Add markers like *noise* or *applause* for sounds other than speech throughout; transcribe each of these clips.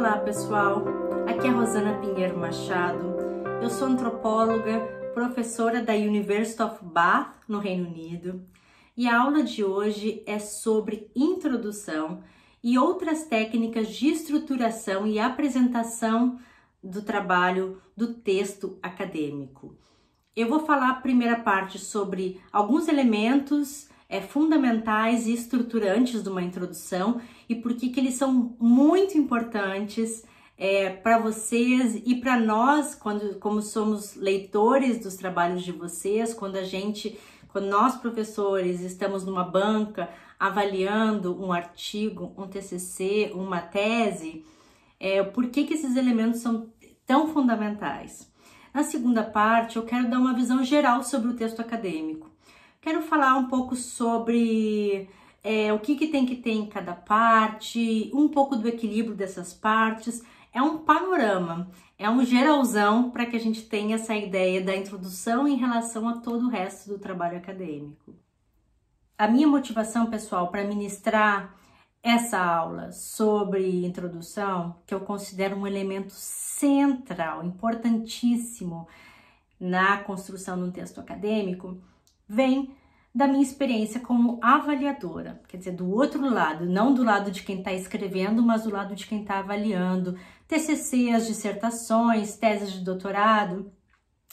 Olá pessoal, aqui é Rosana Pinheiro Machado, eu sou antropóloga, professora da University of Bath no Reino Unido e a aula de hoje é sobre introdução e outras técnicas de estruturação e apresentação do trabalho do texto acadêmico. Eu vou falar a primeira parte sobre alguns elementos é, fundamentais e estruturantes de uma introdução e por que eles são muito importantes é, para vocês e para nós, quando, como somos leitores dos trabalhos de vocês, quando a gente, quando nós professores estamos numa banca avaliando um artigo, um TCC, uma tese, é, por que, que esses elementos são tão fundamentais? Na segunda parte, eu quero dar uma visão geral sobre o texto acadêmico. Quero falar um pouco sobre é, o que, que tem que ter em cada parte, um pouco do equilíbrio dessas partes. É um panorama, é um geralzão para que a gente tenha essa ideia da introdução em relação a todo o resto do trabalho acadêmico. A minha motivação pessoal para ministrar essa aula sobre introdução, que eu considero um elemento central, importantíssimo na construção de um texto acadêmico, vem da minha experiência como avaliadora, quer dizer, do outro lado, não do lado de quem está escrevendo, mas do lado de quem está avaliando, TCCs, dissertações, teses de doutorado,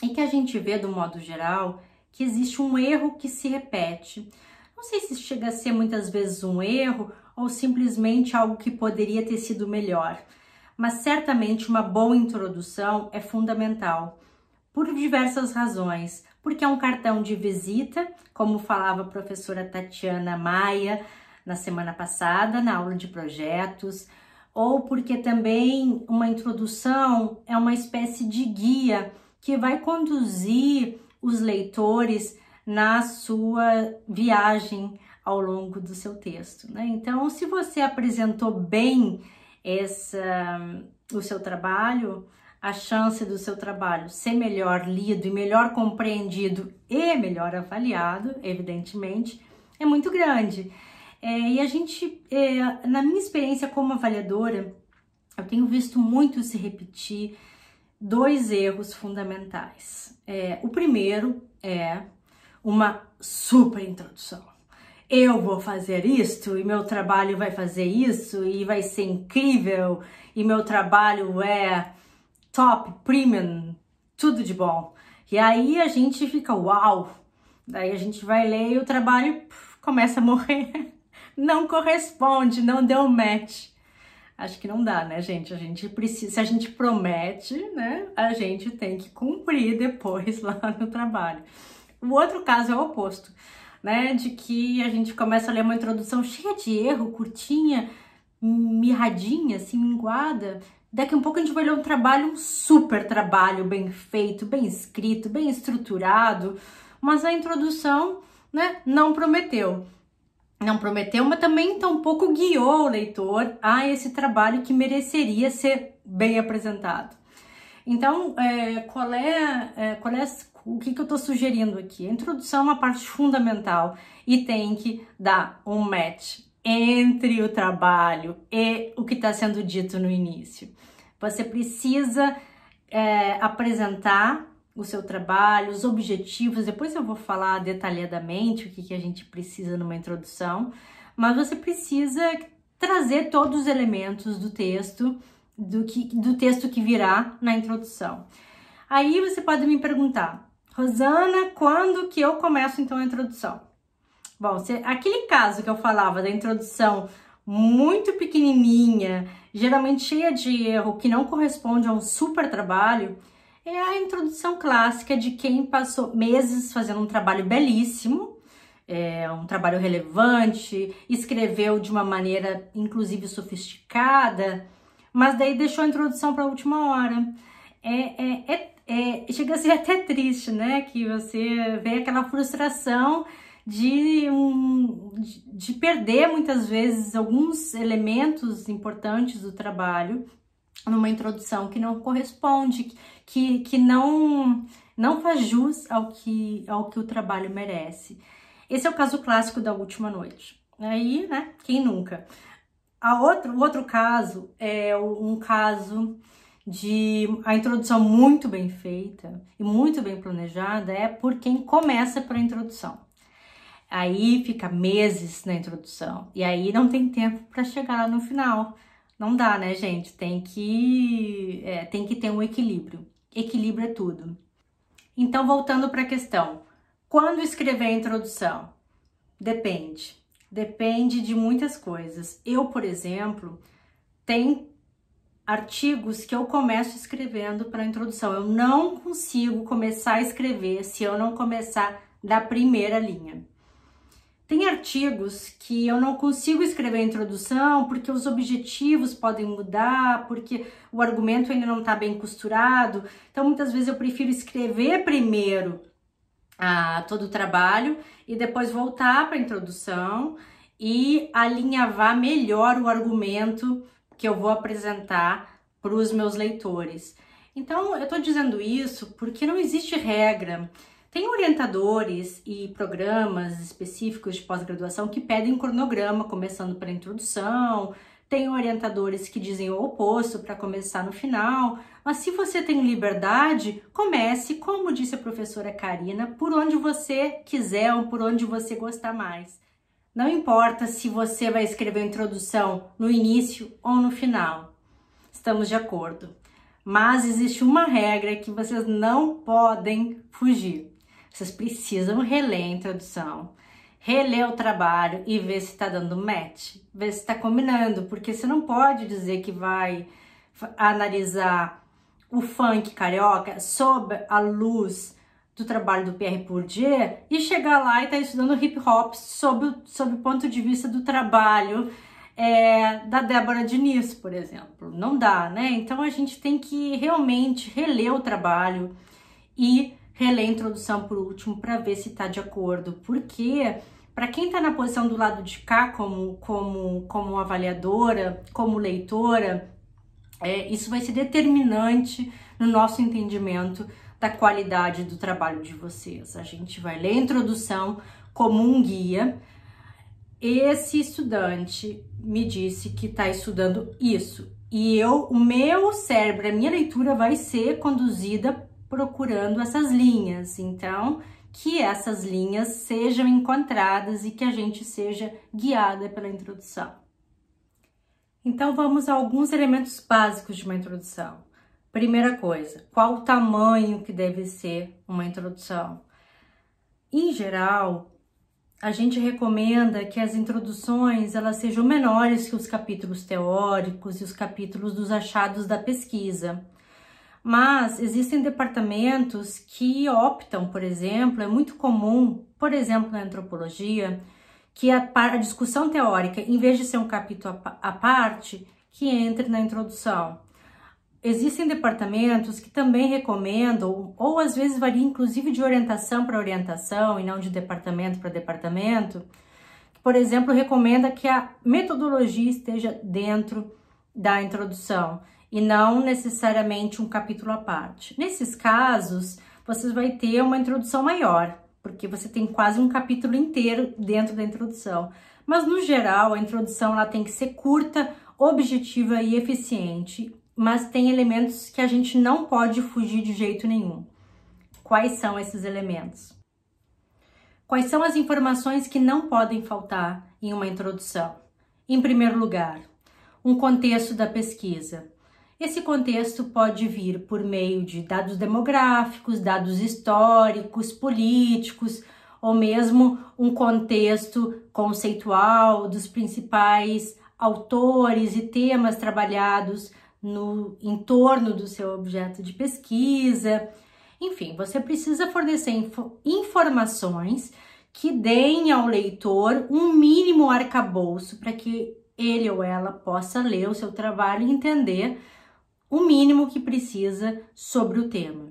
e que a gente vê, do modo geral, que existe um erro que se repete. Não sei se chega a ser muitas vezes um erro ou simplesmente algo que poderia ter sido melhor, mas certamente uma boa introdução é fundamental, por diversas razões, porque é um cartão de visita, como falava a professora Tatiana Maia na semana passada, na aula de projetos, ou porque também uma introdução é uma espécie de guia que vai conduzir os leitores na sua viagem ao longo do seu texto. Né? Então, se você apresentou bem essa, o seu trabalho, a chance do seu trabalho ser melhor lido e melhor compreendido e melhor avaliado, evidentemente, é muito grande. É, e a gente, é, na minha experiência como avaliadora, eu tenho visto muito se repetir dois erros fundamentais. É, o primeiro é uma super introdução. Eu vou fazer isto e meu trabalho vai fazer isso e vai ser incrível e meu trabalho é top, premium, tudo de bom. E aí a gente fica, uau! Daí a gente vai ler e o trabalho começa a morrer. *laughs* Não corresponde, não deu match. Acho que não dá, né, gente? A gente precisa, se a gente promete, né? A gente tem que cumprir depois *laughs* lá no trabalho. O outro caso é o oposto, né? De que a gente começa a ler uma introdução cheia de erro, curtinha, mirradinha, assim, minguada, Daqui a um pouco a gente vai ler um trabalho, um super trabalho, bem feito, bem escrito, bem estruturado, mas a introdução, né, não prometeu. Não prometeu, mas também tampouco guiou o leitor a esse trabalho que mereceria ser bem apresentado. Então, é, qual, é, é, qual é o que, que eu estou sugerindo aqui? A introdução é uma parte fundamental e tem que dar um match entre o trabalho e o que está sendo dito no início. Você precisa é, apresentar o seu trabalho, os objetivos. Depois eu vou falar detalhadamente o que, que a gente precisa numa introdução, mas você precisa trazer todos os elementos do texto, do, que, do texto que virá na introdução. Aí você pode me perguntar, Rosana, quando que eu começo então a introdução? Bom, se, aquele caso que eu falava da introdução muito pequenininha, geralmente cheia de erro, que não corresponde a um super trabalho, é a introdução clássica de quem passou meses fazendo um trabalho belíssimo, é, um trabalho relevante, escreveu de uma maneira inclusive sofisticada, mas daí deixou a introdução para a última hora. É, é, é, é, chega a ser até triste, né? Que você vê aquela frustração de, um, de perder muitas vezes alguns elementos importantes do trabalho numa introdução que não corresponde, que, que não, não faz jus ao que, ao que o trabalho merece. Esse é o caso clássico da última noite. Aí, né, quem nunca? A outro, o outro caso é um caso de a introdução muito bem feita e muito bem planejada é por quem começa pela introdução. Aí fica meses na introdução. E aí não tem tempo para chegar no final. Não dá, né, gente? Tem que, é, tem que ter um equilíbrio. Equilíbrio é tudo. Então, voltando para a questão: quando escrever a introdução? Depende. Depende de muitas coisas. Eu, por exemplo, tem artigos que eu começo escrevendo para a introdução. Eu não consigo começar a escrever se eu não começar da primeira linha. Tem artigos que eu não consigo escrever a introdução porque os objetivos podem mudar, porque o argumento ainda não está bem costurado. Então, muitas vezes eu prefiro escrever primeiro ah, todo o trabalho e depois voltar para a introdução e alinhavar melhor o argumento que eu vou apresentar para os meus leitores. Então, eu estou dizendo isso porque não existe regra. Tem orientadores e programas específicos de pós-graduação que pedem cronograma, começando pela introdução, tem orientadores que dizem o oposto para começar no final, mas se você tem liberdade, comece, como disse a professora Karina, por onde você quiser ou por onde você gostar mais. Não importa se você vai escrever a introdução no início ou no final, estamos de acordo. Mas existe uma regra que vocês não podem fugir. Vocês precisam reler a introdução, reler o trabalho e ver se está dando match, ver se está combinando, porque você não pode dizer que vai analisar o funk carioca sob a luz do trabalho do Pierre Bourdieu e chegar lá e estar tá estudando hip hop sob o, sob o ponto de vista do trabalho é, da Débora Diniz, por exemplo. Não dá, né? Então a gente tem que realmente reler o trabalho e reler a introdução por último para ver se está de acordo, porque para quem está na posição do lado de cá como como como avaliadora, como leitora, é, isso vai ser determinante no nosso entendimento da qualidade do trabalho de vocês. A gente vai ler a introdução como um guia. Esse estudante me disse que está estudando isso. E eu, o meu cérebro, a minha leitura vai ser conduzida procurando essas linhas. Então, que essas linhas sejam encontradas e que a gente seja guiada pela introdução. Então, vamos a alguns elementos básicos de uma introdução. Primeira coisa, qual o tamanho que deve ser uma introdução? Em geral, a gente recomenda que as introduções elas sejam menores que os capítulos teóricos e os capítulos dos achados da pesquisa. Mas existem departamentos que optam, por exemplo, é muito comum, por exemplo, na antropologia, que a, a discussão teórica, em vez de ser um capítulo à parte, que entre na introdução. Existem departamentos que também recomendam, ou às vezes varia inclusive de orientação para orientação e não de departamento para departamento, que, por exemplo, recomenda que a metodologia esteja dentro da introdução e não necessariamente um capítulo à parte. Nesses casos, você vai ter uma introdução maior, porque você tem quase um capítulo inteiro dentro da introdução. Mas no geral, a introdução ela tem que ser curta, objetiva e eficiente, mas tem elementos que a gente não pode fugir de jeito nenhum. Quais são esses elementos? Quais são as informações que não podem faltar em uma introdução? Em primeiro lugar, um contexto da pesquisa. Esse contexto pode vir por meio de dados demográficos, dados históricos, políticos, ou mesmo um contexto conceitual dos principais autores e temas trabalhados no entorno do seu objeto de pesquisa. Enfim, você precisa fornecer info informações que deem ao leitor um mínimo arcabouço para que ele ou ela possa ler o seu trabalho e entender o mínimo que precisa sobre o tema.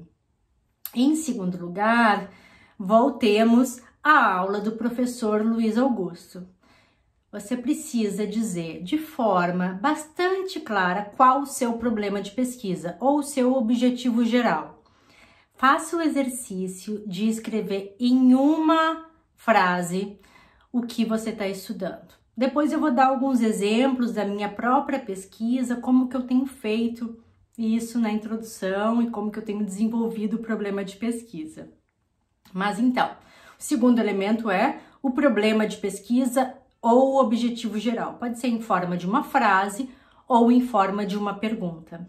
Em segundo lugar, voltemos à aula do professor Luiz Augusto. Você precisa dizer de forma bastante clara qual o seu problema de pesquisa ou o seu objetivo geral. Faça o exercício de escrever em uma frase o que você está estudando. Depois eu vou dar alguns exemplos da minha própria pesquisa, como que eu tenho feito isso na introdução e como que eu tenho desenvolvido o problema de pesquisa. Mas então, o segundo elemento é o problema de pesquisa ou o objetivo geral. Pode ser em forma de uma frase ou em forma de uma pergunta.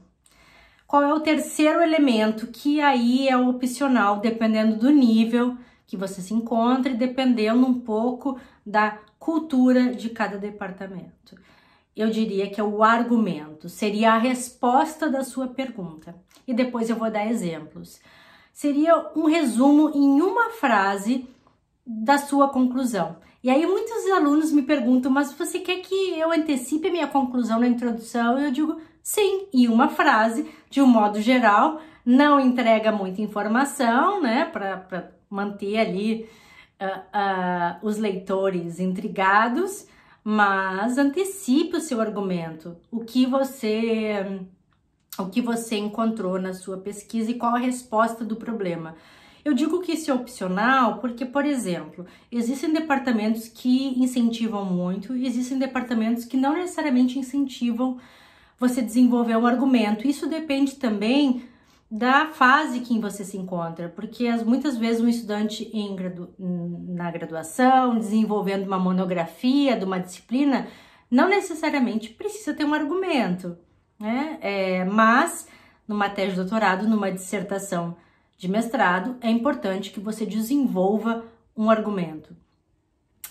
Qual é o terceiro elemento que aí é opcional, dependendo do nível que você se encontre, dependendo um pouco da cultura de cada departamento eu diria que é o argumento, seria a resposta da sua pergunta. E depois eu vou dar exemplos. Seria um resumo em uma frase da sua conclusão. E aí muitos alunos me perguntam, mas você quer que eu antecipe a minha conclusão na introdução? Eu digo, sim, e uma frase, de um modo geral, não entrega muita informação, né, para manter ali uh, uh, os leitores intrigados, mas antecipe o seu argumento, o que você o que você encontrou na sua pesquisa e qual a resposta do problema. Eu digo que isso é opcional porque, por exemplo, existem departamentos que incentivam muito e existem departamentos que não necessariamente incentivam você desenvolver um argumento. Isso depende também da fase que você se encontra, porque as, muitas vezes um estudante em, na graduação, desenvolvendo uma monografia de uma disciplina, não necessariamente precisa ter um argumento, né? É, mas numa tese de doutorado, numa dissertação de mestrado, é importante que você desenvolva um argumento.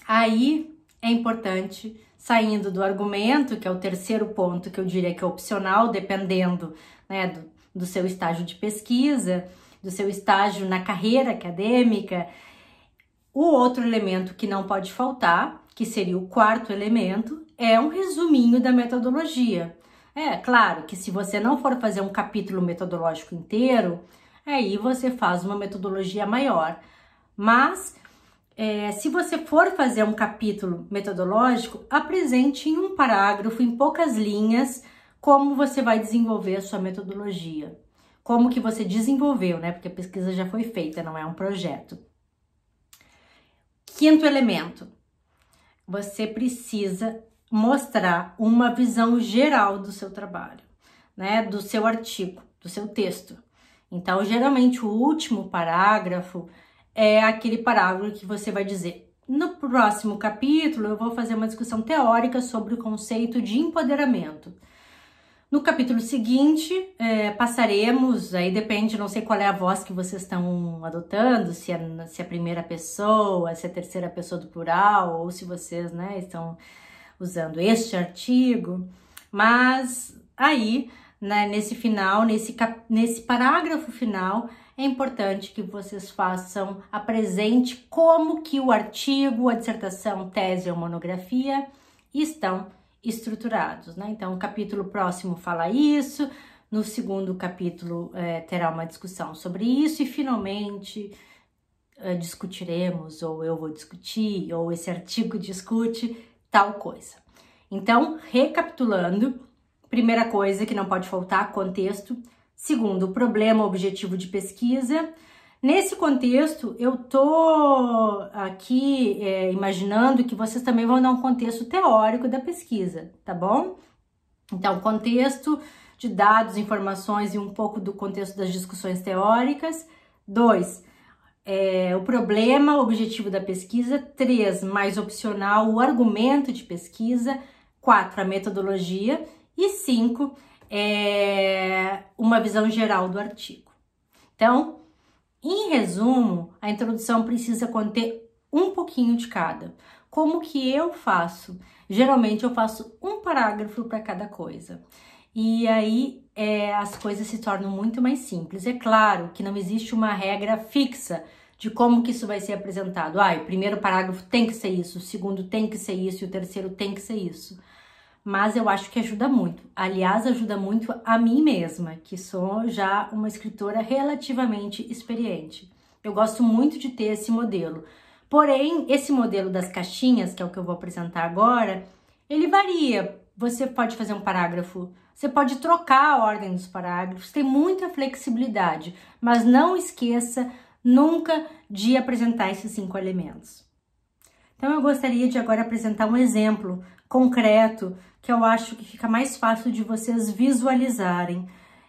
Aí é importante, saindo do argumento, que é o terceiro ponto que eu diria que é opcional, dependendo né, do do seu estágio de pesquisa, do seu estágio na carreira acadêmica. O outro elemento que não pode faltar, que seria o quarto elemento, é um resuminho da metodologia. É claro que se você não for fazer um capítulo metodológico inteiro, aí você faz uma metodologia maior. Mas é, se você for fazer um capítulo metodológico, apresente em um parágrafo, em poucas linhas, como você vai desenvolver a sua metodologia. Como que você desenvolveu, né? Porque a pesquisa já foi feita, não é um projeto. Quinto elemento, você precisa mostrar uma visão geral do seu trabalho, né? Do seu artigo, do seu texto. Então, geralmente, o último parágrafo é aquele parágrafo que você vai dizer. No próximo capítulo, eu vou fazer uma discussão teórica sobre o conceito de empoderamento. No capítulo seguinte, é, passaremos, aí depende, não sei qual é a voz que vocês estão adotando, se é, se é a primeira pessoa, se é a terceira pessoa do plural, ou se vocês né, estão usando este artigo, mas aí, né, nesse final, nesse, nesse parágrafo final, é importante que vocês façam, a presente como que o artigo, a dissertação, tese ou monografia estão estruturados, né? Então, o capítulo próximo fala isso, no segundo capítulo é, terá uma discussão sobre isso e finalmente é, discutiremos, ou eu vou discutir, ou esse artigo discute tal coisa. Então, recapitulando, primeira coisa que não pode faltar: contexto. Segundo, problema, objetivo de pesquisa. Nesse contexto, eu tô aqui é, imaginando que vocês também vão dar um contexto teórico da pesquisa, tá bom? Então, contexto de dados, informações e um pouco do contexto das discussões teóricas. Dois, é, o problema, o objetivo da pesquisa. Três, mais opcional, o argumento de pesquisa. Quatro, a metodologia. E cinco, é, uma visão geral do artigo. Então, em resumo, a introdução precisa conter um pouquinho de cada. Como que eu faço? Geralmente eu faço um parágrafo para cada coisa. E aí é, as coisas se tornam muito mais simples. É claro que não existe uma regra fixa de como que isso vai ser apresentado. Ah, o primeiro parágrafo tem que ser isso, o segundo tem que ser isso e o terceiro tem que ser isso mas eu acho que ajuda muito. Aliás, ajuda muito a mim mesma, que sou já uma escritora relativamente experiente. Eu gosto muito de ter esse modelo. Porém, esse modelo das caixinhas, que é o que eu vou apresentar agora, ele varia. Você pode fazer um parágrafo, você pode trocar a ordem dos parágrafos, tem muita flexibilidade, mas não esqueça nunca de apresentar esses cinco elementos. Então, eu gostaria de agora apresentar um exemplo concreto que eu acho que fica mais fácil de vocês visualizarem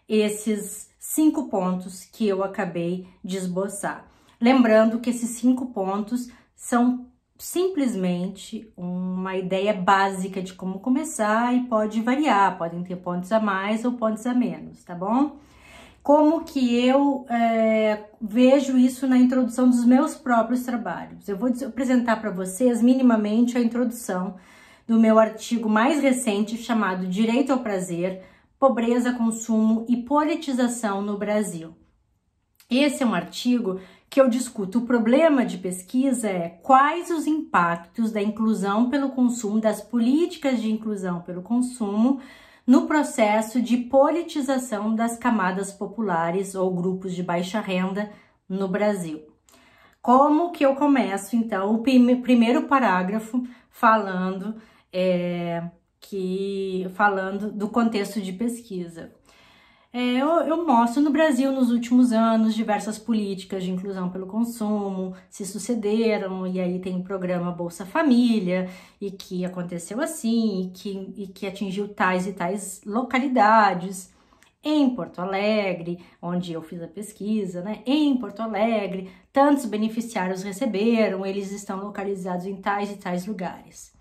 esses cinco pontos que eu acabei de esboçar. Lembrando que esses cinco pontos são simplesmente uma ideia básica de como começar e pode variar, podem ter pontos a mais ou pontos a menos, tá bom? Como que eu é, vejo isso na introdução dos meus próprios trabalhos? Eu vou apresentar para vocês minimamente a introdução do meu artigo mais recente chamado Direito ao Prazer, Pobreza, Consumo e Politização no Brasil. Esse é um artigo que eu discuto. O problema de pesquisa é quais os impactos da inclusão pelo consumo, das políticas de inclusão pelo consumo, no processo de politização das camadas populares ou grupos de baixa renda no Brasil. Como que eu começo então o primeiro parágrafo falando é, que falando do contexto de pesquisa. É, eu, eu, mostro no Brasil nos últimos anos diversas políticas de inclusão pelo consumo se sucederam, e aí tem o programa Bolsa Família, e que aconteceu assim, e que, e que atingiu tais e tais localidades. Em Porto Alegre, onde eu fiz a pesquisa, né? Em Porto Alegre, tantos beneficiários receberam, eles estão localizados em tais e tais lugares.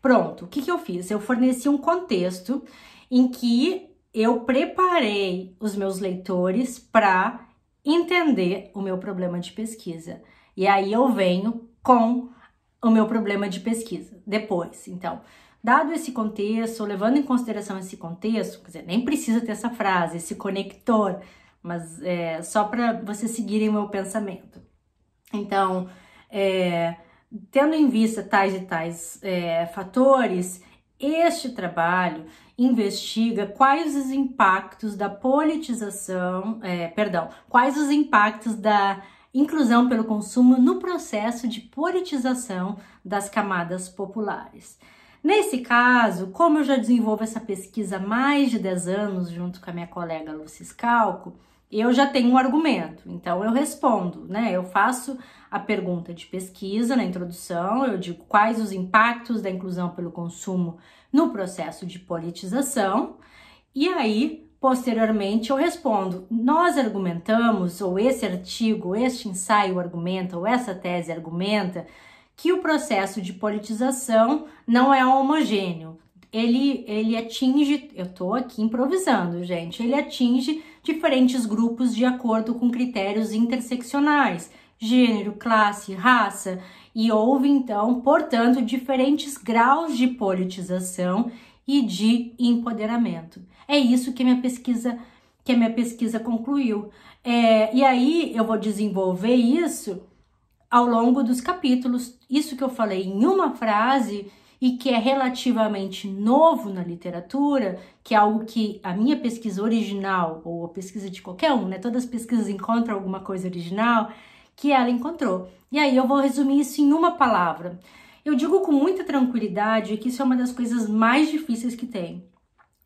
Pronto, o que, que eu fiz? Eu forneci um contexto em que eu preparei os meus leitores para entender o meu problema de pesquisa. E aí eu venho com o meu problema de pesquisa depois. Então, dado esse contexto, levando em consideração esse contexto, quer dizer, nem precisa ter essa frase, esse conector, mas é só para vocês seguirem o meu pensamento. Então, é, tendo em vista tais e tais é, fatores, este trabalho investiga quais os impactos da politização, é, perdão, quais os impactos da inclusão pelo consumo no processo de politização das camadas populares. Nesse caso, como eu já desenvolvo essa pesquisa há mais de 10 anos junto com a minha colega Lucis Calco eu já tenho um argumento, então eu respondo, né? Eu faço a pergunta de pesquisa na introdução, eu digo quais os impactos da inclusão pelo consumo no processo de politização, e aí, posteriormente, eu respondo: nós argumentamos, ou esse artigo, este ensaio argumenta, ou essa tese argumenta, que o processo de politização não é homogêneo. Ele, ele atinge, eu estou aqui improvisando, gente, ele atinge diferentes grupos de acordo com critérios interseccionais, gênero, classe, raça, e houve então, portanto, diferentes graus de politização e de empoderamento. É isso que minha pesquisa que a minha pesquisa concluiu. É, e aí eu vou desenvolver isso ao longo dos capítulos. Isso que eu falei em uma frase e que é relativamente novo na literatura, que é algo que a minha pesquisa original, ou a pesquisa de qualquer um, né? Todas as pesquisas encontram alguma coisa original, que ela encontrou. E aí eu vou resumir isso em uma palavra. Eu digo com muita tranquilidade que isso é uma das coisas mais difíceis que tem.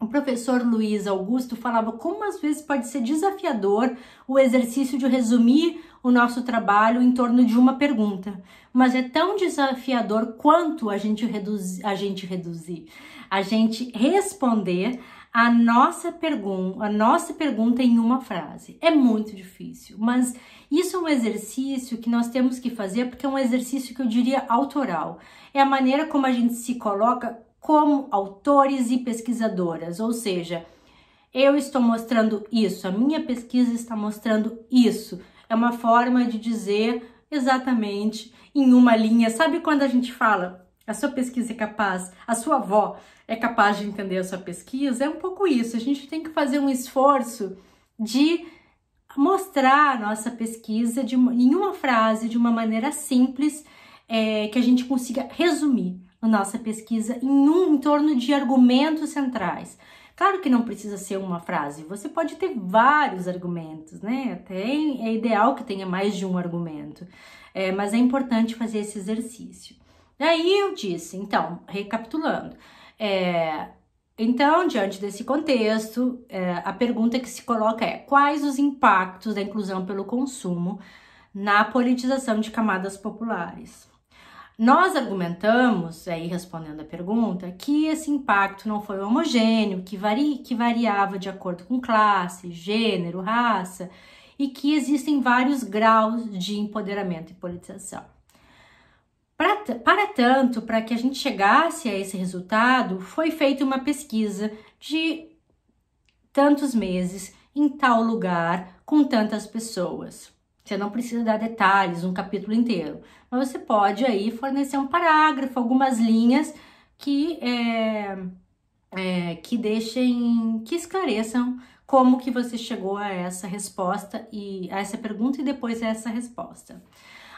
O professor Luiz Augusto falava como às vezes pode ser desafiador o exercício de resumir o nosso trabalho em torno de uma pergunta, mas é tão desafiador quanto a gente reduzir, a gente reduzir, a gente responder a nossa pergunta, a nossa pergunta em uma frase. É muito difícil, mas isso é um exercício que nós temos que fazer porque é um exercício que eu diria autoral. É a maneira como a gente se coloca como autores e pesquisadoras, ou seja, eu estou mostrando isso, a minha pesquisa está mostrando isso. É uma forma de dizer exatamente em uma linha. Sabe quando a gente fala, a sua pesquisa é capaz, a sua avó é capaz de entender a sua pesquisa? É um pouco isso. A gente tem que fazer um esforço de mostrar a nossa pesquisa de, em uma frase, de uma maneira simples, é, que a gente consiga resumir a nossa pesquisa em, um, em torno de argumentos centrais. Claro que não precisa ser uma frase, você pode ter vários argumentos, né? até é ideal que tenha mais de um argumento, é, mas é importante fazer esse exercício. aí eu disse, então, recapitulando, é, então, diante desse contexto, é, a pergunta que se coloca é: quais os impactos da inclusão pelo consumo na politização de camadas populares? Nós argumentamos, aí respondendo a pergunta, que esse impacto não foi homogêneo, que, vari, que variava de acordo com classe, gênero, raça e que existem vários graus de empoderamento e politização. para tanto, para que a gente chegasse a esse resultado, foi feita uma pesquisa de tantos meses em tal lugar com tantas pessoas. Você não precisa dar detalhes, um capítulo inteiro, mas você pode aí fornecer um parágrafo, algumas linhas que é, é, que deixem, que esclareçam como que você chegou a essa resposta e a essa pergunta e depois a essa resposta.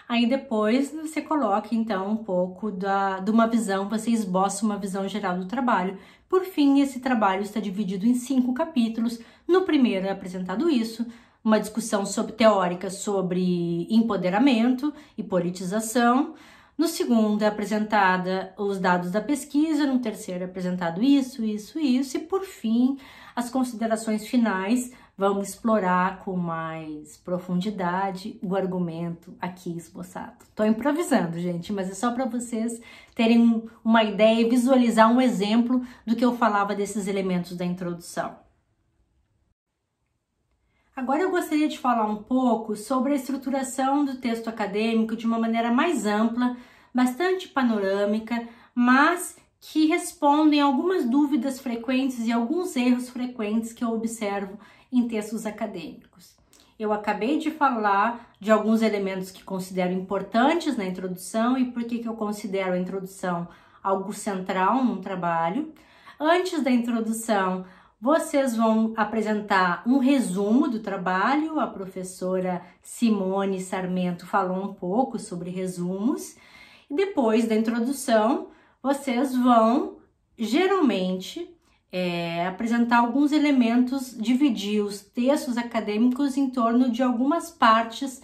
Aí depois você coloca então um pouco da, de uma visão, você esboça uma visão geral do trabalho. Por fim, esse trabalho está dividido em cinco capítulos. No primeiro é apresentado isso, uma discussão sobre, teórica sobre empoderamento e politização. No segundo é apresentada os dados da pesquisa, no terceiro é apresentado isso, isso, isso e por fim as considerações finais vão explorar com mais profundidade o argumento aqui esboçado. Estou improvisando, gente, mas é só para vocês terem uma ideia e visualizar um exemplo do que eu falava desses elementos da introdução. Agora eu gostaria de falar um pouco sobre a estruturação do texto acadêmico de uma maneira mais ampla, bastante panorâmica, mas que respondem algumas dúvidas frequentes e alguns erros frequentes que eu observo em textos acadêmicos. Eu acabei de falar de alguns elementos que considero importantes na introdução e por que eu considero a introdução algo central num trabalho. Antes da introdução, vocês vão apresentar um resumo do trabalho. A professora Simone Sarmento falou um pouco sobre resumos. E depois da introdução, vocês vão geralmente é, apresentar alguns elementos, dividir os textos acadêmicos em torno de algumas partes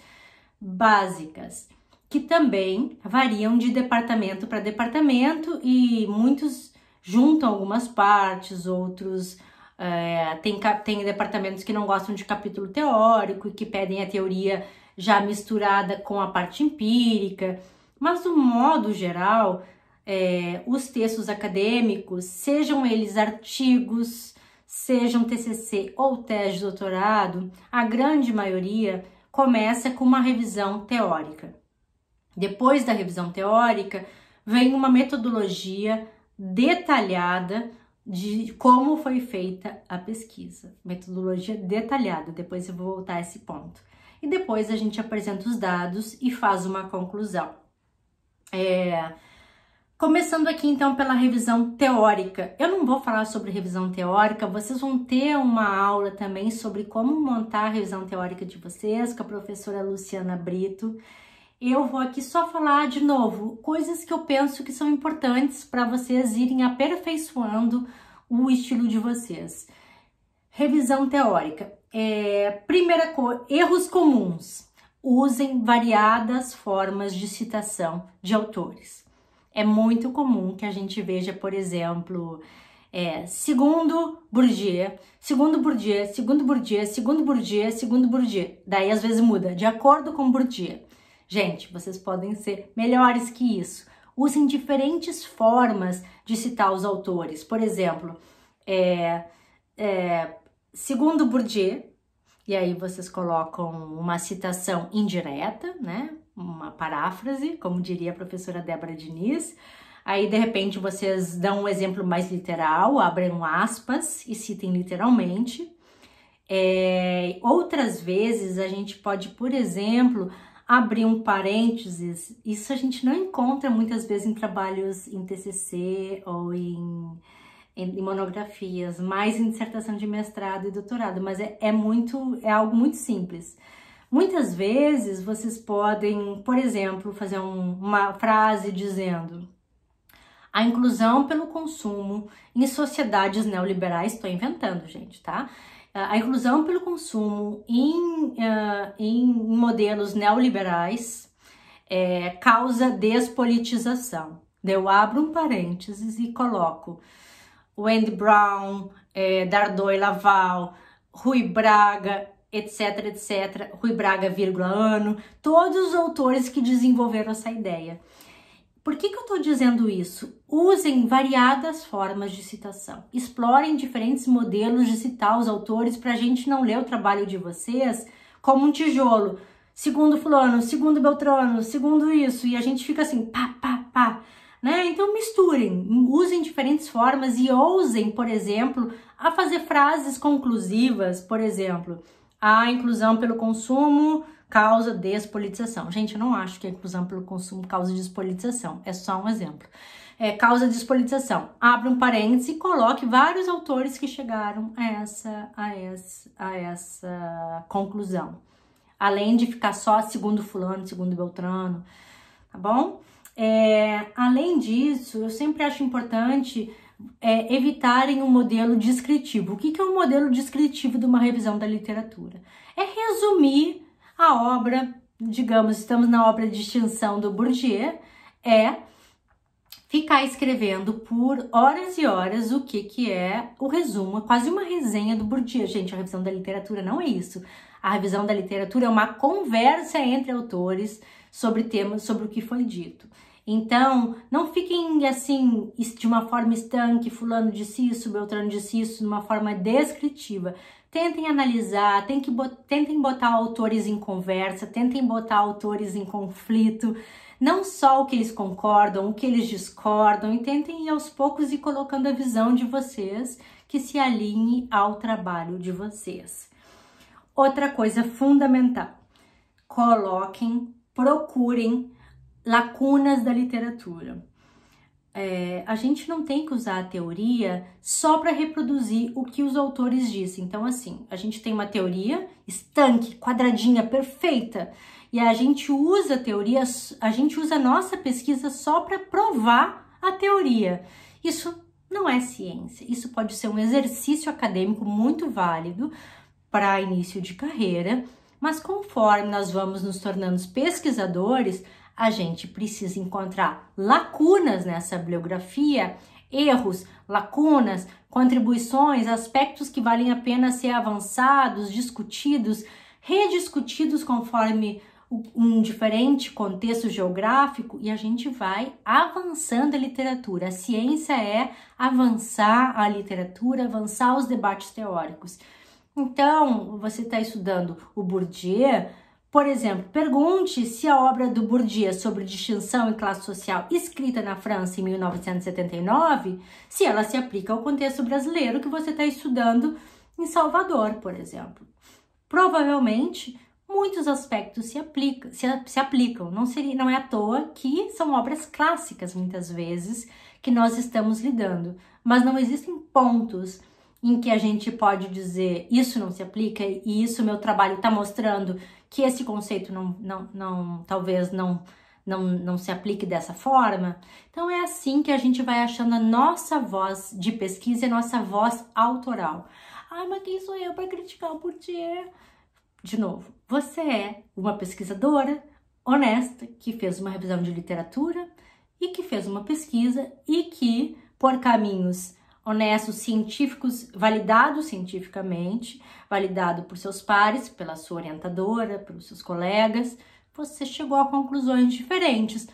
básicas, que também variam de departamento para departamento e muitos juntam algumas partes, outros é, tem, tem departamentos que não gostam de capítulo teórico e que pedem a teoria já misturada com a parte empírica, mas do modo geral, é, os textos acadêmicos, sejam eles artigos, sejam TCC ou tese de doutorado, a grande maioria começa com uma revisão teórica. Depois da revisão teórica, vem uma metodologia detalhada de como foi feita a pesquisa, metodologia detalhada, depois eu vou voltar a esse ponto. E depois a gente apresenta os dados e faz uma conclusão. É... Começando aqui então pela revisão teórica. Eu não vou falar sobre revisão teórica, vocês vão ter uma aula também sobre como montar a revisão teórica de vocês com a professora Luciana Brito eu vou aqui só falar de novo coisas que eu penso que são importantes para vocês irem aperfeiçoando o estilo de vocês. Revisão teórica. É, primeira coisa, erros comuns. Usem variadas formas de citação de autores. É muito comum que a gente veja, por exemplo, é, segundo Bourdieu, segundo Bourdieu, segundo Bourdieu, segundo Bourdieu, segundo Bourdieu. Daí às vezes muda, de acordo com Bourdieu Gente, vocês podem ser melhores que isso. Usem diferentes formas de citar os autores. Por exemplo, é, é, segundo Bourdieu, e aí vocês colocam uma citação indireta, né? Uma paráfrase, como diria a professora Débora Diniz. Aí de repente vocês dão um exemplo mais literal, abrem um aspas e citem literalmente. É, outras vezes a gente pode, por exemplo, abrir um parênteses, isso a gente não encontra muitas vezes em trabalhos em TCC ou em, em, em monografias, mais em dissertação de mestrado e doutorado, mas é, é muito, é algo muito simples. Muitas vezes vocês podem, por exemplo, fazer um, uma frase dizendo a inclusão pelo consumo em sociedades neoliberais, estou inventando, gente, tá? a inclusão pelo consumo em, ah, em modelos neoliberais é, causa despolitização. Eu abro um parênteses e coloco Wendy Brown, é, Dardoi Laval, Rui Braga, etc, etc, Rui Braga, vírgula, ano, todos os autores que desenvolveram essa ideia. Por que, que eu estou dizendo isso? Usem variadas formas de citação. Explorem diferentes modelos de citar os autores para a gente não ler o trabalho de vocês como um tijolo. Segundo fulano, segundo Beltrano, segundo isso. E a gente fica assim, pá, pá, pá. Né? Então misturem, usem diferentes formas e ousem, por exemplo, a fazer frases conclusivas, por exemplo, a inclusão pelo consumo causa despolitização. Gente, eu não acho que a inclusão pelo consumo causa despolitização, é só um exemplo. É, causa despolitização. Abre um parêntese e coloque vários autores que chegaram a essa, a essa, a essa conclusão. Além de ficar só segundo fulano, segundo Beltrano, tá bom? É, além disso, eu sempre acho importante é, evitarem um modelo descritivo. O que, que é um modelo descritivo de uma revisão da literatura? É resumir a obra, digamos, estamos na obra de extinção do Bourdieu, é ficar escrevendo por horas e horas o que, que é o resumo, quase uma resenha do Bourdieu. Gente, a revisão da literatura não é isso. A revisão da literatura é uma conversa entre autores sobre temas, sobre o que foi dito. Então, não fiquem assim, de uma forma estanque, fulano disse isso, beltrano disse isso, de uma forma descritiva. Tentem analisar, tentem, bot tentem botar autores em conversa, tentem botar autores em conflito, não só o que eles concordam, o que eles discordam, e tentem ir aos poucos e colocando a visão de vocês que se alinhe ao trabalho de vocês. Outra coisa fundamental, coloquem, procurem lacunas da literatura. É, a gente não tem que usar a teoria só para reproduzir o que os autores dizem. Então, assim, a gente tem uma teoria estanque, quadradinha, perfeita, e a gente usa a teoria, a gente usa a nossa pesquisa só para provar a teoria. Isso não é ciência, isso pode ser um exercício acadêmico muito válido para início de carreira, mas conforme nós vamos nos tornando pesquisadores, a gente precisa encontrar lacunas nessa bibliografia, erros, lacunas, contribuições, aspectos que valem a pena ser avançados, discutidos, rediscutidos conforme um diferente contexto geográfico e a gente vai avançando a literatura. A ciência é avançar a literatura, avançar os debates teóricos. Então, você está estudando o Bourdieu, por exemplo, pergunte se a obra do Bourdieu sobre distinção e classe social escrita na França em 1979, se ela se aplica ao contexto brasileiro que você está estudando em Salvador, por exemplo. Provavelmente, muitos aspectos se, aplica, se, se aplicam. Não, seria, não é à toa que são obras clássicas, muitas vezes, que nós estamos lidando. Mas não existem pontos em que a gente pode dizer isso não se aplica e isso meu trabalho está mostrando que esse conceito não, não, não talvez não, não, não se aplique dessa forma. Então é assim que a gente vai achando a nossa voz de pesquisa e a nossa voz autoral. Ai, mas quem sou eu para criticar o Bourdieu? De novo, você é uma pesquisadora honesta que fez uma revisão de literatura e que fez uma pesquisa e que, por caminhos honestos, científicos, validados cientificamente, validado por seus pares, pela sua orientadora, pelos seus colegas, você chegou a conclusões diferentes.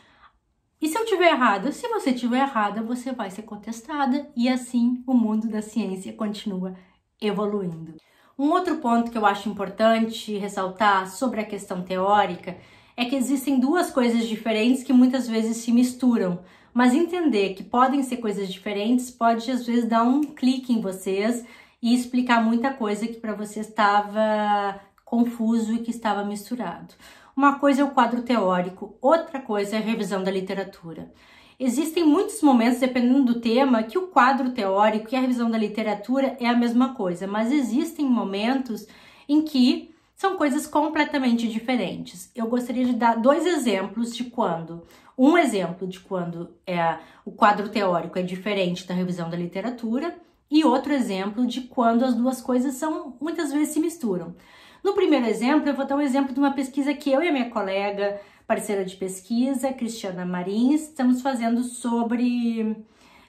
E se eu tiver errada? Se você tiver errada, você vai ser contestada e assim o mundo da ciência continua evoluindo. Um outro ponto que eu acho importante ressaltar sobre a questão teórica é que existem duas coisas diferentes que muitas vezes se misturam mas entender que podem ser coisas diferentes pode às vezes dar um clique em vocês e explicar muita coisa que para você estava confuso e que estava misturado. Uma coisa é o quadro teórico, outra coisa é a revisão da literatura. Existem muitos momentos, dependendo do tema, que o quadro teórico e a revisão da literatura é a mesma coisa, mas existem momentos em que são coisas completamente diferentes. Eu gostaria de dar dois exemplos de quando. Um exemplo de quando é, o quadro teórico é diferente da revisão da literatura, e outro exemplo de quando as duas coisas são muitas vezes se misturam. No primeiro exemplo, eu vou dar um exemplo de uma pesquisa que eu e a minha colega, parceira de pesquisa, Cristiana Marins, estamos fazendo sobre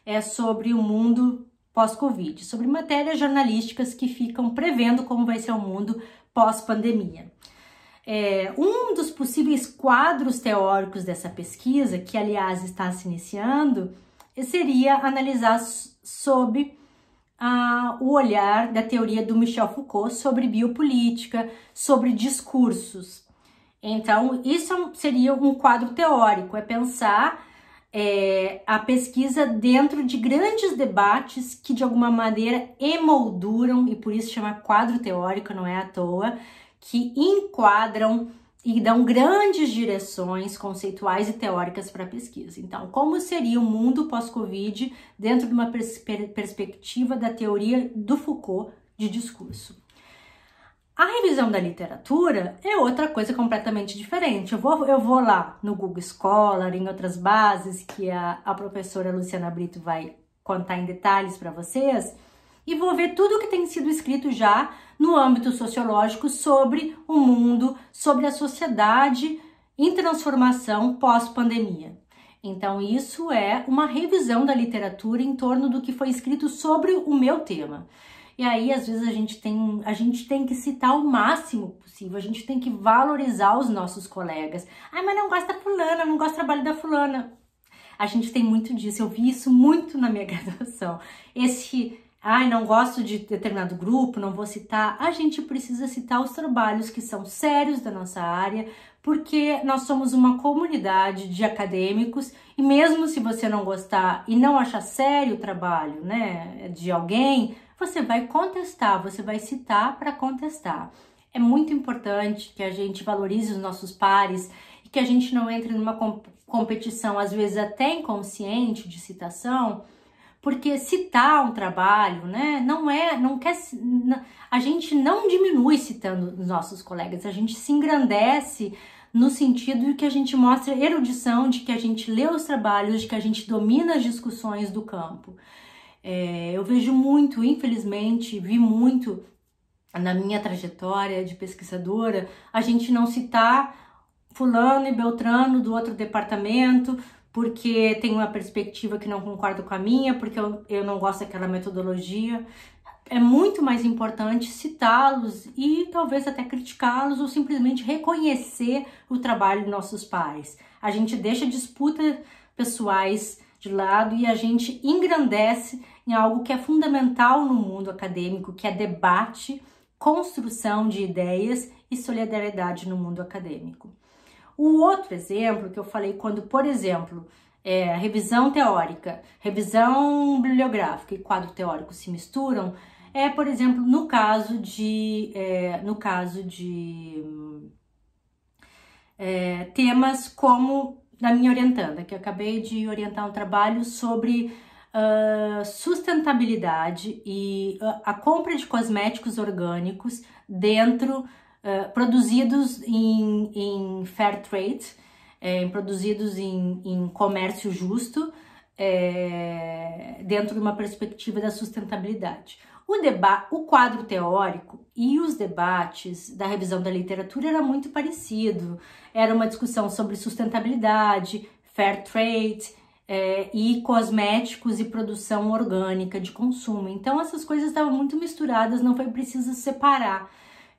é sobre o mundo pós-Covid, sobre matérias jornalísticas que ficam prevendo como vai ser o mundo pós-pandemia. É, um dos possíveis quadros teóricos dessa pesquisa, que aliás está se iniciando, seria analisar sob ah, o olhar da teoria do Michel Foucault sobre biopolítica, sobre discursos. Então, isso é seria um quadro teórico, é pensar é, a pesquisa dentro de grandes debates que de alguma maneira emolduram, e por isso chama quadro teórico, não é à toa, que enquadram e dão grandes direções conceituais e teóricas para a pesquisa. Então, como seria o mundo pós-Covid dentro de uma pers perspectiva da teoria do Foucault de discurso? A revisão da literatura é outra coisa completamente diferente. Eu vou, eu vou lá no Google Scholar, em outras bases que a, a professora Luciana Brito vai contar em detalhes para vocês, e vou ver tudo o que tem sido escrito já no âmbito sociológico sobre o mundo, sobre a sociedade em transformação pós-pandemia. Então, isso é uma revisão da literatura em torno do que foi escrito sobre o meu tema. E aí, às vezes, a gente tem, a gente tem que citar o máximo possível, a gente tem que valorizar os nossos colegas. Ai, mas não gosta da fulana, não gosta do trabalho da fulana. A gente tem muito disso, eu vi isso muito na minha *laughs* graduação. Esse ai, não gosto de determinado grupo, não vou citar. A gente precisa citar os trabalhos que são sérios da nossa área, porque nós somos uma comunidade de acadêmicos e mesmo se você não gostar e não achar sério o trabalho, né, de alguém, você vai contestar, você vai citar para contestar. É muito importante que a gente valorize os nossos pares e que a gente não entre numa comp competição, às vezes até inconsciente, de citação, porque citar um trabalho, né, não é, não quer, a gente não diminui citando os nossos colegas, a gente se engrandece no sentido de que a gente mostra erudição, de que a gente lê os trabalhos, de que a gente domina as discussões do campo. É, eu vejo muito, infelizmente, vi muito na minha trajetória de pesquisadora, a gente não citar fulano e beltrano do outro departamento, porque tem uma perspectiva que não concorda com a minha, porque eu, eu não gosto daquela metodologia. É muito mais importante citá-los e talvez até criticá-los ou simplesmente reconhecer o trabalho de nossos pais. A gente deixa disputas pessoais de lado e a gente engrandece em algo que é fundamental no mundo acadêmico, que é debate, construção de ideias e solidariedade no mundo acadêmico. O outro exemplo que eu falei quando, por exemplo, é, revisão teórica, revisão bibliográfica e quadro teórico se misturam, é, por exemplo, no caso de, é, no caso de hum, é, temas como da minha orientanda, que eu acabei de orientar um trabalho sobre uh, sustentabilidade e ah, a, compra de cosméticos orgânicos dentro, uh, produzidos em, em, fair trade, é, produzidos em, em, comércio justo, é, dentro de uma perspectiva da sustentabilidade. O, o quadro teórico e os debates da revisão da literatura era muito parecido. Era uma discussão sobre sustentabilidade, fair trade, é, e cosméticos e produção orgânica de consumo. Então, essas coisas estavam muito misturadas, não foi preciso separar.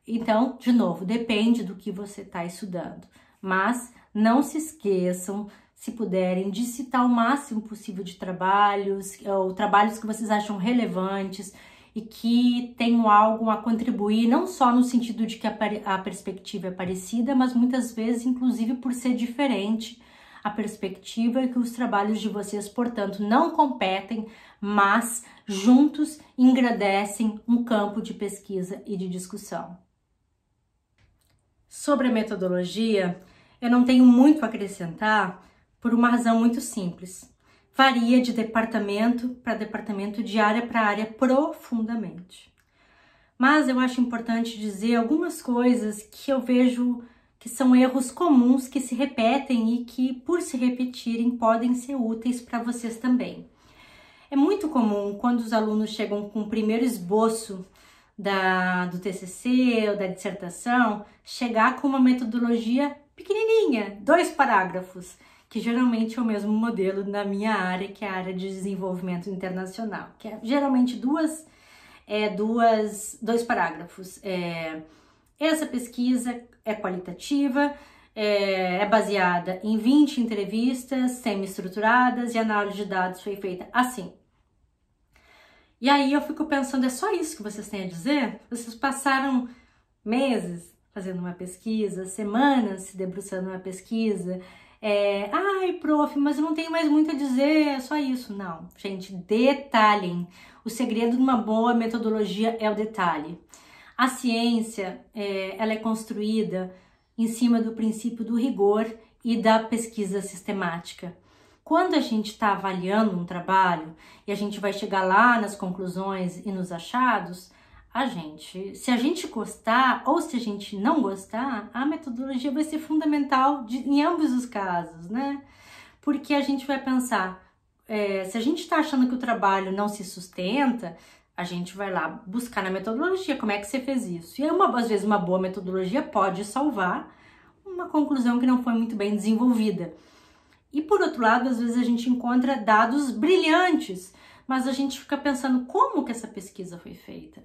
Então, de novo, depende do que você está estudando. Mas não se esqueçam, se puderem, de citar o máximo possível de trabalhos, ou trabalhos que vocês acham relevantes, e que tenho algo a contribuir, não só no sentido de que a, a perspectiva é parecida, mas muitas vezes, inclusive, por ser diferente a perspectiva e que os trabalhos de vocês, portanto, não competem, mas juntos engradecem um campo de pesquisa e de discussão. Sobre a metodologia, eu não tenho muito a acrescentar por uma razão muito simples varia de departamento para departamento, de área para área profundamente. Mas eu acho importante dizer algumas coisas que eu vejo que são erros comuns que se repetem e que, por se repetirem, podem ser úteis para vocês também. É muito comum quando os alunos chegam com o primeiro esboço da, do TCC ou da dissertação, chegar com uma metodologia pequenininha, dois parágrafos, que geralmente é o mesmo modelo na minha área, que é a área de desenvolvimento internacional, que é geralmente duas, é, duas, dois parágrafos. É, é essa pesquisa é qualitativa, é, é, baseada em 20 entrevistas semi-estruturadas e a análise de dados foi feita assim. E aí eu fico pensando, é só isso que vocês têm a dizer? Vocês passaram meses fazendo uma pesquisa, semanas se debruçando numa pesquisa, é, ai, prof, mas eu não tenho mais muito a dizer, é só isso. Não, gente, detalhem. O segredo de uma boa metodologia é o detalhe. A ciência, é, ela é construída em cima do princípio do rigor e da pesquisa sistemática. Quando a gente está avaliando um trabalho e a gente vai chegar lá nas conclusões e nos achados, a gente, se a gente gostar ou se a gente não gostar, a metodologia vai ser fundamental de, em ambos os casos, né? Porque a gente vai pensar, é, se a gente está achando que o trabalho não se sustenta, a gente vai lá buscar na metodologia como é que você fez isso. E uma, às vezes uma boa metodologia pode salvar uma conclusão que não foi muito bem desenvolvida. E por outro lado, às vezes a gente encontra dados brilhantes, mas a gente fica pensando como que essa pesquisa foi feita.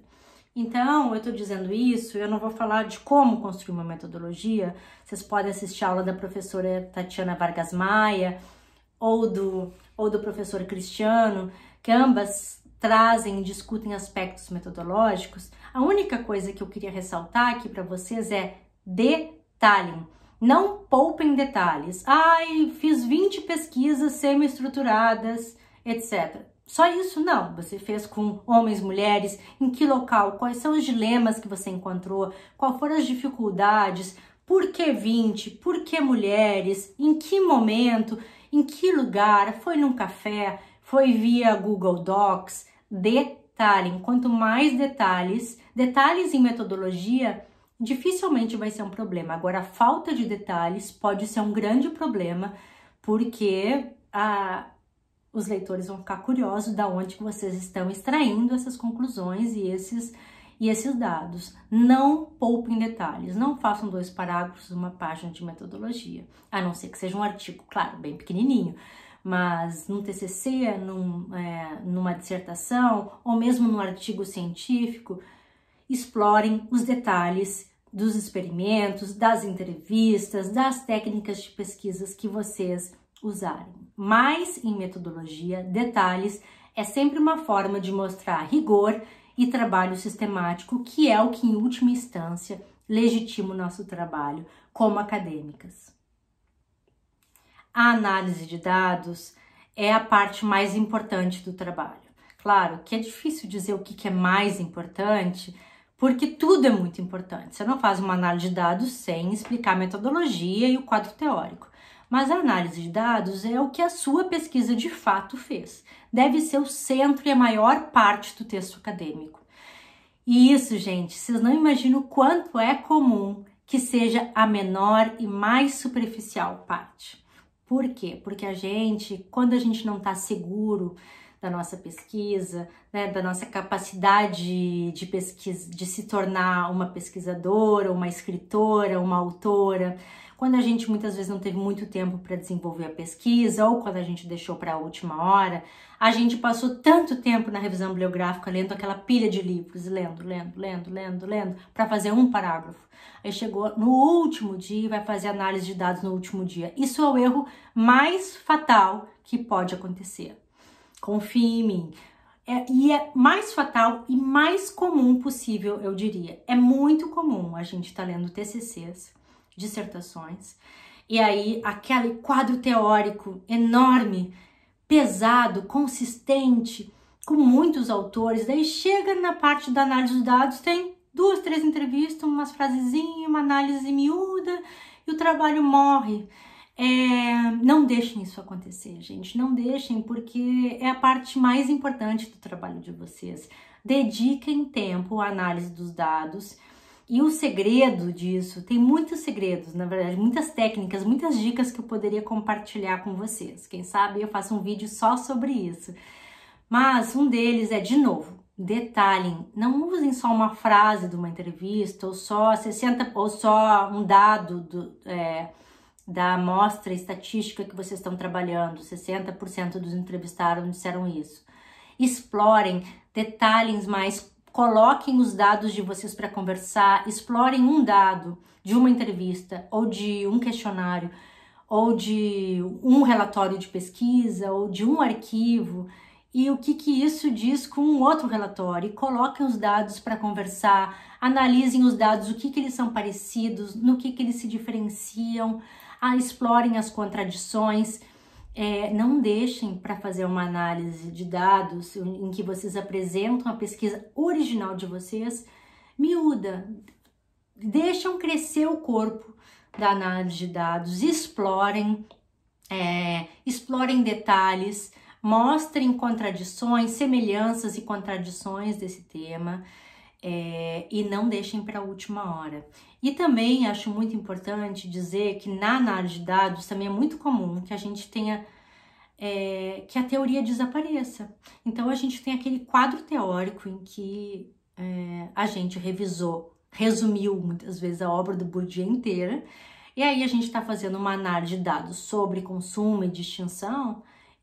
Então, eu estou dizendo isso, eu não vou falar de como construir uma metodologia. Vocês podem assistir a aula da professora Tatiana Vargas Maia ou do, ou do professor Cristiano, que ambas trazem e discutem aspectos metodológicos. A única coisa que eu queria ressaltar aqui para vocês é detalhem. Não poupem detalhes. Ai, fiz 20 pesquisas semi-estruturadas, etc. Só isso não. Você fez com homens, mulheres, em que local, quais são os dilemas que você encontrou, quais foram as dificuldades, por que 20, por que mulheres, em que momento, em que lugar, foi num café, foi via Google Docs. Detalhe. quanto mais detalhes, detalhes em metodologia dificilmente vai ser um problema. Agora, a falta de detalhes pode ser um grande problema, porque a os leitores vão ficar curiosos de onde que vocês estão extraindo essas conclusões e esses e esses dados. Não poupem detalhes, não façam dois parágrafos, uma página de metodologia, a não ser que seja um artigo, claro, bem pequenininho, mas num TCC, num, é, numa dissertação ou mesmo num artigo científico, explorem os detalhes dos experimentos, das entrevistas, das técnicas de pesquisas que vocês usarem. Mas em metodologia, detalhes é sempre uma forma de mostrar rigor e trabalho sistemático, que é o que, em última instância, legitima o nosso trabalho como acadêmicas. A análise de dados é a parte mais importante do trabalho. Claro que é difícil dizer o que é mais importante, porque tudo é muito importante. Você não faz uma análise de dados sem explicar a metodologia e o quadro teórico. Mas a análise de dados é o que a sua pesquisa de fato fez. Deve ser o centro e a maior parte do texto acadêmico. E isso, gente, vocês não imaginam o quanto é comum que seja a menor e mais superficial parte. Por quê? Porque a gente, quando a gente não está seguro da nossa pesquisa, né, da nossa capacidade de pesquisa, de se tornar uma pesquisadora, uma escritora, uma autora, quando a gente muitas vezes não teve muito tempo para desenvolver a pesquisa ou quando a gente deixou para a última hora, a gente passou tanto tempo na revisão bibliográfica lendo aquela pilha de livros, lendo, lendo, lendo, lendo, lendo, para fazer um parágrafo. Aí chegou no último dia e vai fazer análise de dados no último dia. Isso é o erro mais fatal que pode acontecer. Confie em mim. É, e é mais fatal e mais comum possível, eu diria. É muito comum a gente estar tá lendo TCCs dissertações. E aí, aquele quadro teórico enorme, pesado, consistente, com muitos autores. Daí chega na parte da análise dos dados, tem duas, três entrevistas, umas frasezinhas, uma análise miúda e o trabalho morre. É, não deixem isso acontecer, gente. Não deixem, porque é a parte mais importante do trabalho de vocês. Dediquem tempo à análise dos dados e o segredo disso, tem muitos segredos, na verdade, muitas técnicas, muitas dicas que eu poderia compartilhar com vocês. Quem sabe eu faço um vídeo só sobre isso. Mas um deles é, de novo, detalhem, não usem só uma frase de uma entrevista ou só 60 ou só um dado do, é, da amostra estatística que vocês estão trabalhando. 60% dos entrevistados disseram isso. Explorem, detalhem mais coloquem os dados de vocês para conversar, explorem um dado de uma entrevista ou de um questionário ou de um relatório de pesquisa ou de um arquivo e o que, que isso diz com um outro relatório. E coloquem os dados para conversar, analisem os dados, o que, que eles são parecidos, no que, que eles se diferenciam, ah, explorem as contradições. É, não deixem para fazer uma análise de dados em que vocês apresentam a pesquisa original de vocês miúda. Deixam crescer o corpo da análise de dados, explorem, é, explorem detalhes, mostrem contradições, semelhanças e contradições desse tema é, e não deixem para a última hora. E também acho muito importante dizer que na análise de dados também é muito comum que a gente tenha é, que a teoria desapareça. Então a gente tem aquele quadro teórico em que é, a gente revisou, resumiu muitas vezes a obra do Bourdieu inteira, e aí a gente está fazendo uma análise de dados sobre consumo e distinção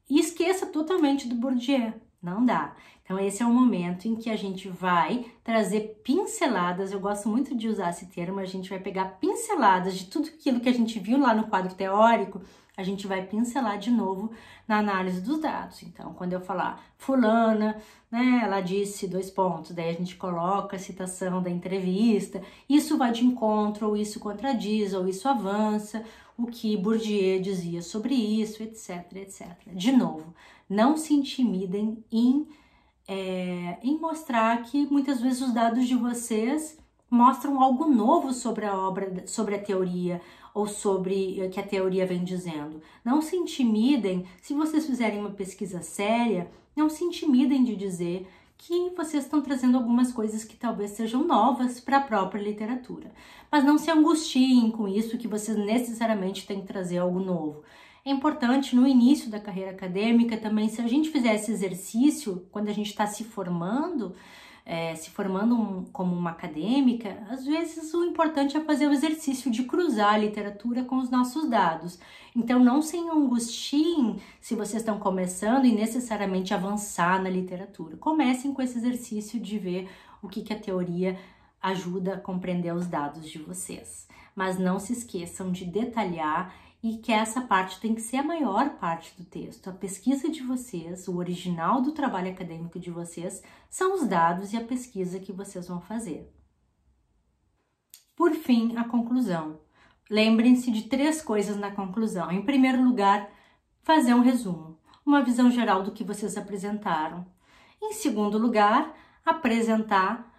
e esqueça totalmente do Bourdieu. Não dá. Então, esse é o momento em que a gente vai trazer pinceladas. Eu gosto muito de usar esse termo. A gente vai pegar pinceladas de tudo aquilo que a gente viu lá no quadro teórico. A gente vai pincelar de novo na análise dos dados. Então, quando eu falar fulana, né, ela disse dois pontos, daí a gente coloca a citação da entrevista, isso vai de encontro, ou isso contradiz, ou isso avança, o que Bourdieu dizia sobre isso, etc, etc. De novo, não se intimidem em é, em mostrar que muitas vezes os dados de vocês mostram algo novo sobre a obra, sobre a teoria ou sobre o que a teoria vem dizendo. Não se intimidem, se vocês fizerem uma pesquisa séria, não se intimidem de dizer que vocês estão trazendo algumas coisas que talvez sejam novas para a própria literatura. Mas não se angustiem com isso que vocês necessariamente têm que trazer algo novo é importante no início da carreira acadêmica também, se a gente fizer esse exercício quando a gente está se formando, é, se formando um, como uma acadêmica, às vezes o importante é fazer o exercício de cruzar a literatura com os nossos dados. Então, não se angustiem se vocês estão começando e necessariamente avançar na literatura. Comecem com esse exercício de ver o que, que a teoria ajuda a compreender os dados de vocês. Mas não se esqueçam de detalhar e que essa parte tem que ser a maior parte do texto. A pesquisa de vocês, o original do trabalho acadêmico de vocês, são os dados e a pesquisa que vocês vão fazer. Por fim, a conclusão. Lembrem-se de três coisas na conclusão. Em primeiro lugar, fazer um resumo, uma visão geral do que vocês apresentaram. Em segundo lugar, apresentar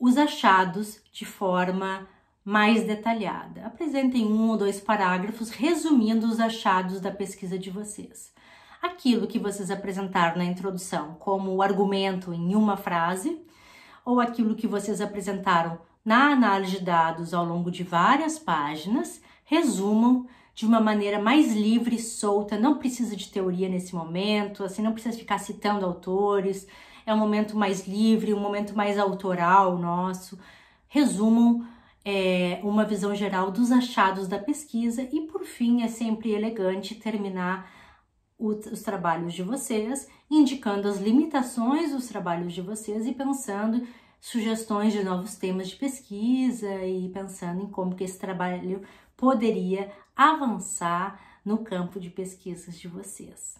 os achados de forma mais detalhada. Apresentem um ou dois parágrafos resumindo os achados da pesquisa de vocês. Aquilo que vocês apresentaram na introdução como o argumento em uma frase, ou aquilo que vocês apresentaram na análise de dados ao longo de várias páginas, resumam de uma maneira mais livre e solta, não precisa de teoria nesse momento, assim, não precisa ficar citando autores, é um momento mais livre, um momento mais autoral nosso. Resumam é, uma visão geral dos achados da pesquisa e, por fim, é sempre elegante terminar os trabalhos de vocês, indicando as limitações dos trabalhos de vocês e pensando sugestões de novos temas de pesquisa e pensando em como que esse trabalho poderia avançar no campo de pesquisas de vocês.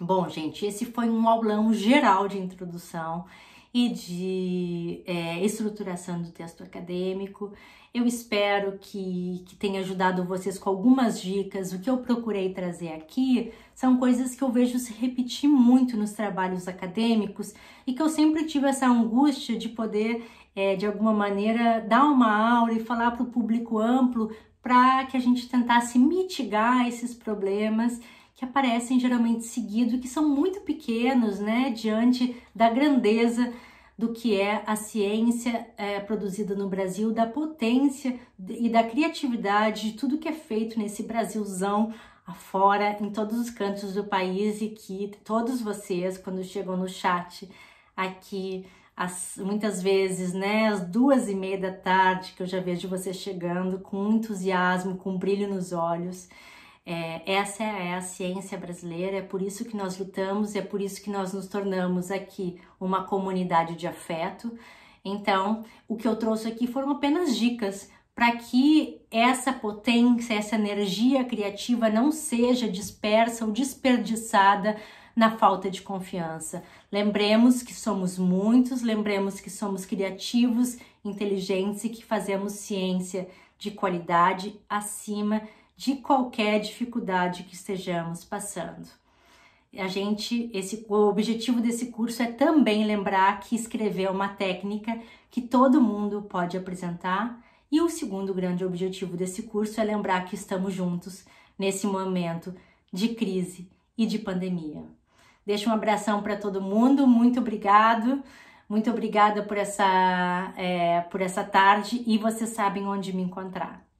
Bom, gente, esse foi um aulão geral de introdução e de é, estruturação do texto acadêmico. Eu espero que, que tenha ajudado vocês com algumas dicas. O que eu procurei trazer aqui são coisas que eu vejo se repetir muito nos trabalhos acadêmicos e que eu sempre tive essa angústia de poder, é, de alguma maneira, dar uma aula e falar para o público amplo para que a gente tentasse mitigar esses problemas que aparecem geralmente seguido e que são muito pequenos, né, diante da grandeza do que é a ciência é, produzida no Brasil, da potência e da criatividade de tudo que é feito nesse Brasilzão afora, em todos os cantos do país e que todos vocês, quando chegam no chat aqui, as, muitas vezes, né, às duas e meia da tarde, que eu já vejo vocês chegando com entusiasmo, com brilho nos olhos é, essa é a ciência brasileira, é por isso que nós lutamos, é por isso que nós nos tornamos aqui uma comunidade de afeto. Então, o que eu trouxe aqui foram apenas dicas para que essa potência, essa energia criativa não seja dispersa ou desperdiçada na falta de confiança. Lembremos que somos muitos, lembremos que somos criativos, inteligentes e que fazemos ciência de qualidade acima de de qualquer dificuldade que estejamos passando. A gente, esse, o objetivo desse curso é também lembrar que escrever é uma técnica que todo mundo pode apresentar, e o segundo grande objetivo desse curso é lembrar que estamos juntos nesse momento de crise e de pandemia. Deixo um abração para todo mundo, muito obrigado, muito obrigada por essa, é, por essa tarde e vocês sabem onde me encontrar.